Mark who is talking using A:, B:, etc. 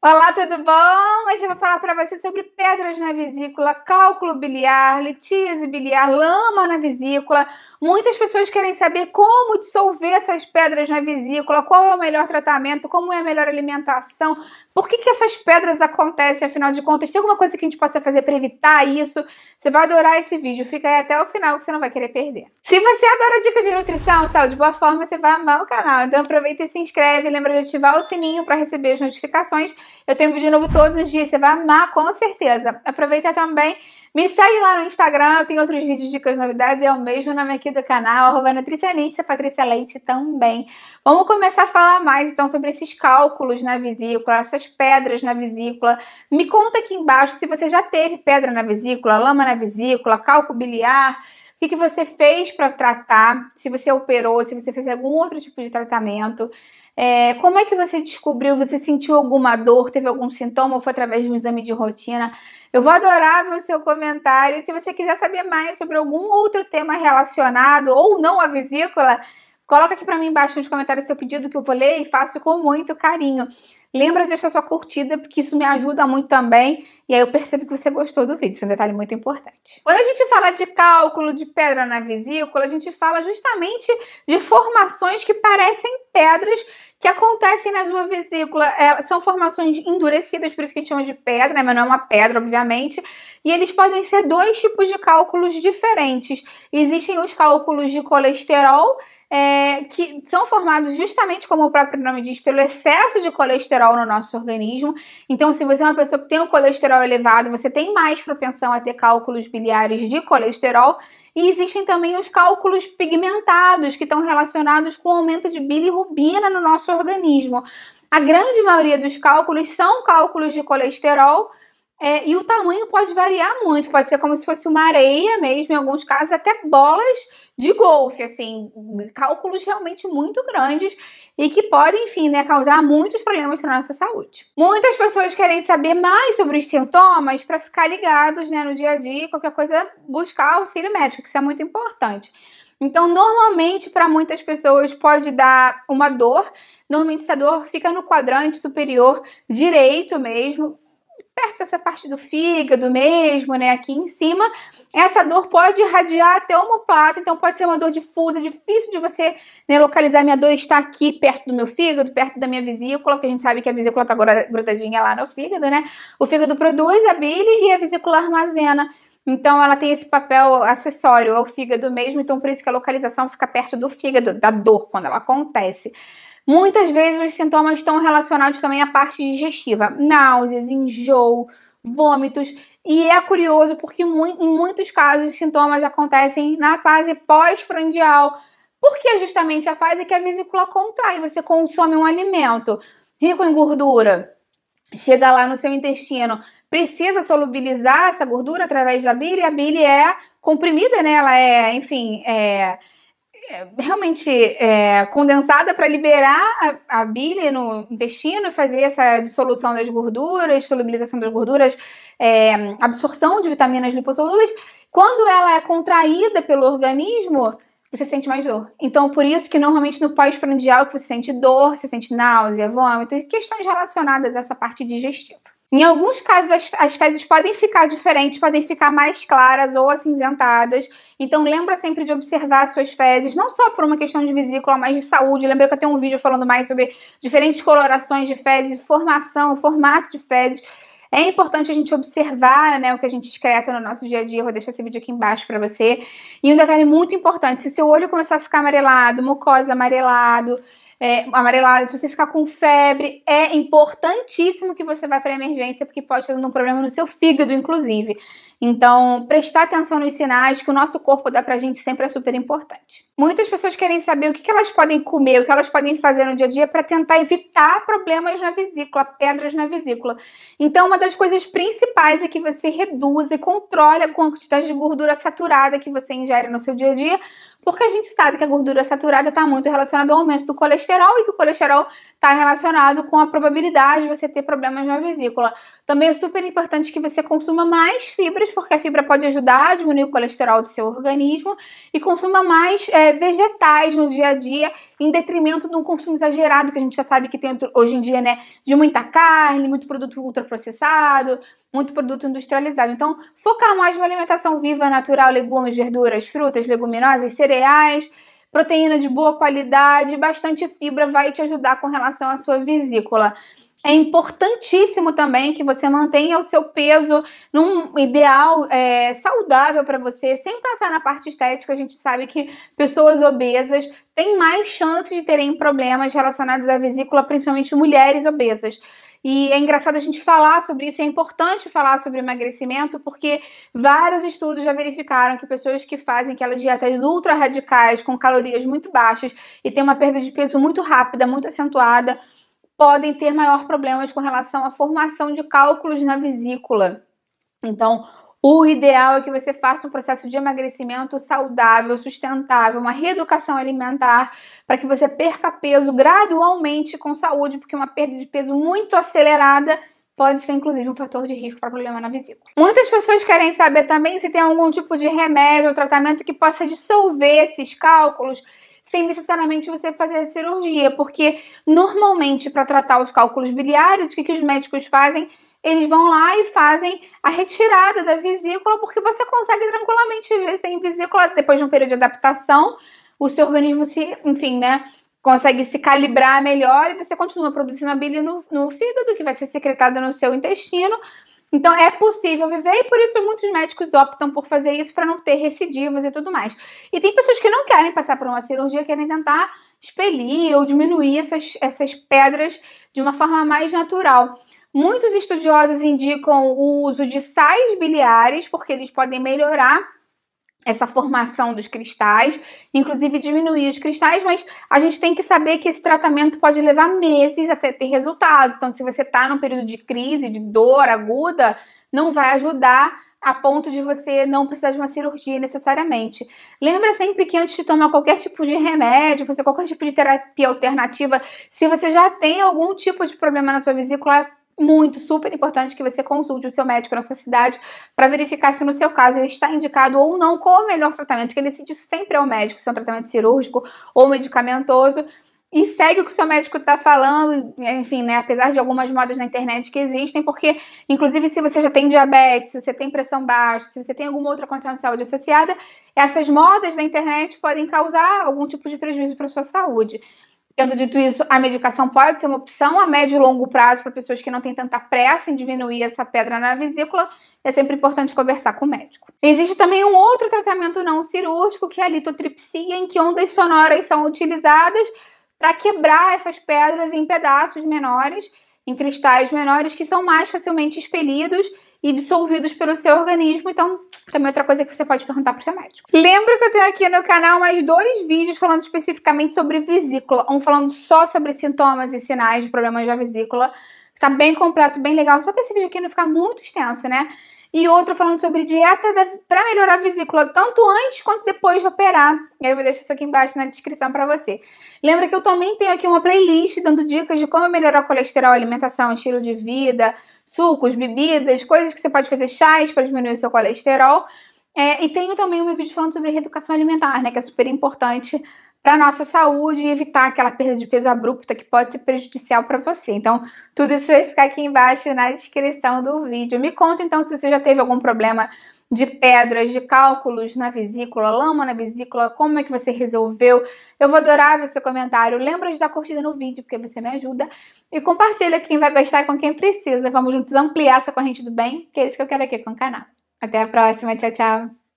A: Olá, tudo bom? Hoje eu vou falar para você sobre pedras na vesícula, cálculo biliar, litíase biliar, lama na vesícula. Muitas pessoas querem saber como dissolver essas pedras na vesícula, qual é o melhor tratamento, como é a melhor alimentação, por que, que essas pedras acontecem, afinal de contas, tem alguma coisa que a gente possa fazer para evitar isso? Você vai adorar esse vídeo, fica aí até o final que você não vai querer perder. Se você adora dicas de nutrição, saúde, boa forma, você vai amar o canal. Então aproveita e se inscreve, lembra de ativar o sininho para receber as notificações eu tenho vídeo novo todos os dias, você vai amar com certeza. Aproveita também, me segue lá no Instagram, eu tenho outros vídeos, dicas, novidades, é o mesmo nome aqui do canal, arroba nutricionista Patrícia Leite também. Vamos começar a falar mais então sobre esses cálculos na vesícula, essas pedras na vesícula. Me conta aqui embaixo se você já teve pedra na vesícula, lama na vesícula, cálculo biliar o que, que você fez para tratar? Se você operou, se você fez algum outro tipo de tratamento? É, como é que você descobriu? Você sentiu alguma dor? Teve algum sintoma? Ou foi através de um exame de rotina? Eu vou adorar ver o seu comentário. Se você quiser saber mais sobre algum outro tema relacionado ou não à vesícula, Coloca aqui para mim embaixo nos comentários seu pedido que eu vou ler e faço com muito carinho. Lembra de deixar sua curtida, porque isso me ajuda muito também. E aí eu percebo que você gostou do vídeo, isso é um detalhe muito importante. Quando a gente fala de cálculo de pedra na vesícula, a gente fala justamente de formações que parecem pedras que acontecem na sua vesícula. É, são formações endurecidas, por isso que a gente chama de pedra, né? mas não é uma pedra, obviamente. E eles podem ser dois tipos de cálculos diferentes. Existem os cálculos de colesterol é, que são formados justamente, como o próprio nome diz, pelo excesso de colesterol no nosso organismo. Então, se você é uma pessoa que tem o um colesterol elevado, você tem mais propensão a ter cálculos biliares de colesterol. E existem também os cálculos pigmentados, que estão relacionados com o aumento de bilirrubina no nosso organismo. A grande maioria dos cálculos são cálculos de colesterol é, e o tamanho pode variar muito, pode ser como se fosse uma areia mesmo, em alguns casos até bolas de golfe, assim, cálculos realmente muito grandes e que podem, enfim, né, causar muitos problemas para nossa saúde. Muitas pessoas querem saber mais sobre os sintomas para ficar ligados, né, no dia a dia, qualquer coisa buscar auxílio médico, que isso é muito importante. Então, normalmente, para muitas pessoas pode dar uma dor. Normalmente essa dor fica no quadrante superior direito mesmo, perto dessa parte do fígado mesmo, né, aqui em cima, essa dor pode irradiar até o omoplato, então pode ser uma dor difusa, difícil de você né, localizar. Minha dor está aqui perto do meu fígado, perto da minha vesícula, que a gente sabe que a vesícula está grudadinha lá no fígado, né? O fígado produz a bile e a vesícula armazena. Então ela tem esse papel acessório ao é fígado mesmo, então por isso que a localização fica perto do fígado, da dor, quando ela acontece. Muitas vezes os sintomas estão relacionados também à parte digestiva, náuseas, enjoo, vômitos. E é curioso porque em muitos casos os sintomas acontecem na fase pós-prandial, porque é justamente a fase que a vesícula contrai, você consome um alimento rico em gordura, chega lá no seu intestino, precisa solubilizar essa gordura através da bile, e a bile é comprimida, né? Ela é, enfim, é é, realmente é, condensada para liberar a, a bile no intestino e fazer essa dissolução das gorduras, solubilização das gorduras, é, absorção de vitaminas lipossolúveis. Quando ela é contraída pelo organismo, você sente mais dor. Então, por isso que normalmente no pós-prandial você sente dor, você sente náusea, vômito questões relacionadas a essa parte digestiva. Em alguns casos, as, as fezes podem ficar diferentes, podem ficar mais claras ou acinzentadas. Então, lembra sempre de observar suas fezes, não só por uma questão de vesícula, mas de saúde. Lembra que eu tenho um vídeo falando mais sobre diferentes colorações de fezes, formação, formato de fezes. É importante a gente observar né, o que a gente excreta no nosso dia a dia. Eu vou deixar esse vídeo aqui embaixo para você. E um detalhe muito importante: se o seu olho começar a ficar amarelado, mucosa amarelado, é, amarelada, se você ficar com febre, é importantíssimo que você vá para emergência, porque pode estar dando um problema no seu fígado, inclusive. Então, prestar atenção nos sinais que o nosso corpo dá pra gente sempre é super importante. Muitas pessoas querem saber o que elas podem comer, o que elas podem fazer no dia a dia para tentar evitar problemas na vesícula, pedras na vesícula. Então, uma das coisas principais é que você reduza e controle a quantidade de gordura saturada que você ingere no seu dia a dia, porque a gente sabe que a gordura saturada está muito relacionada ao aumento do colesterol e que o colesterol está relacionado com a probabilidade de você ter problemas na vesícula. Também é super importante que você consuma mais fibras, porque a fibra pode ajudar a diminuir o colesterol do seu organismo e consuma mais é, vegetais no dia a dia, em detrimento de um consumo exagerado que a gente já sabe que tem hoje em dia, né? De muita carne, muito produto ultraprocessado, muito produto industrializado. Então, focar mais numa alimentação viva, natural, legumes, verduras, frutas, leguminosas, cereais, proteína de boa qualidade, bastante fibra vai te ajudar com relação à sua vesícula é importantíssimo também que você mantenha o seu peso num ideal é, saudável para você, sem passar na parte estética. A gente sabe que pessoas obesas têm mais chances de terem problemas relacionados à vesícula, principalmente mulheres obesas. E é engraçado a gente falar sobre isso, é importante falar sobre emagrecimento, porque vários estudos já verificaram que pessoas que fazem aquelas dietas ultra radicais, com calorias muito baixas e têm uma perda de peso muito rápida, muito acentuada, podem ter maior problemas com relação à formação de cálculos na vesícula. Então, o ideal é que você faça um processo de emagrecimento saudável, sustentável, uma reeducação alimentar, para que você perca peso gradualmente com saúde, porque uma perda de peso muito acelerada pode ser inclusive um fator de risco para problema na vesícula. Muitas pessoas querem saber também se tem algum tipo de remédio ou tratamento que possa dissolver esses cálculos sem necessariamente você fazer a cirurgia, porque normalmente para tratar os cálculos biliares, o que, que os médicos fazem? Eles vão lá e fazem a retirada da vesícula, porque você consegue tranquilamente viver sem vesícula depois de um período de adaptação. O seu organismo se, enfim, né? consegue se calibrar melhor e você continua produzindo a bile no, no, fígado, que vai ser secretada no seu intestino. Então é possível viver e por isso muitos médicos optam por fazer isso para não ter recidivas e tudo mais. E tem pessoas que não querem passar por uma cirurgia, querem tentar expelir ou diminuir essas, essas pedras de uma forma mais natural. Muitos estudiosos indicam o uso de sais biliares porque eles podem melhorar essa formação dos cristais, inclusive diminuir os cristais, mas a gente tem que saber que esse tratamento pode levar meses até ter resultado. Então, se você está num período de crise, de dor aguda, não vai ajudar a ponto de você não precisar de uma cirurgia necessariamente. Lembra sempre que antes de tomar qualquer tipo de remédio, fazer qualquer tipo de terapia alternativa, se você já tem algum tipo de problema na sua vesícula, muito, super importante que você consulte o seu médico na sua cidade para verificar se no seu caso está indicado ou não, qual o melhor tratamento, que ele decide isso sempre é o médico, se é um tratamento cirúrgico ou medicamentoso. E segue o que o seu médico está falando, enfim, né? Apesar de algumas modas na internet que existem, porque, inclusive, se você já tem diabetes, se você tem pressão baixa, se você tem alguma outra condição de saúde associada, essas modas da internet podem causar algum tipo de prejuízo para sua saúde. Tendo dito isso, a medicação pode ser uma opção a médio e longo prazo para pessoas que não têm tanta pressa em diminuir essa pedra na vesícula. É sempre importante conversar com o médico. Existe também um outro tratamento não cirúrgico, que é a litotripsia, em que ondas sonoras são utilizadas para quebrar essas pedras em pedaços menores, em cristais menores, que são mais facilmente expelidos e dissolvidos pelo seu organismo. Então, também é outra coisa que você pode perguntar pro seu médico. Lembra que eu tenho aqui no canal mais dois vídeos falando especificamente sobre vesícula. Um falando só sobre sintomas e sinais de problemas da vesícula Ficar tá bem completo, bem legal, só pra esse vídeo aqui não ficar muito extenso, né? E outro falando sobre dieta para melhorar a vesícula, tanto antes quanto depois de operar. E aí eu vou deixar isso aqui embaixo na descrição para você. Lembra que eu também tenho aqui uma playlist dando dicas de como melhorar o colesterol, alimentação, estilo de vida, sucos, bebidas, coisas que você pode fazer, chás para diminuir o seu colesterol. É, e tenho também um vídeo falando sobre reeducação alimentar, né, que é super importante para nossa saúde e evitar aquela perda de peso abrupta que pode ser prejudicial para você. Então, tudo isso vai ficar aqui embaixo na descrição do vídeo. Me conta então se você já teve algum problema de pedras, de cálculos na vesícula, lama na vesícula, como é que você resolveu? Eu vou adorar ver seu comentário. Lembra de dar curtida no vídeo, porque você me ajuda. E compartilha quem vai gostar com quem precisa. Vamos juntos ampliar essa corrente do bem, que é isso que eu quero aqui com o canal. Até a próxima, tchau, tchau!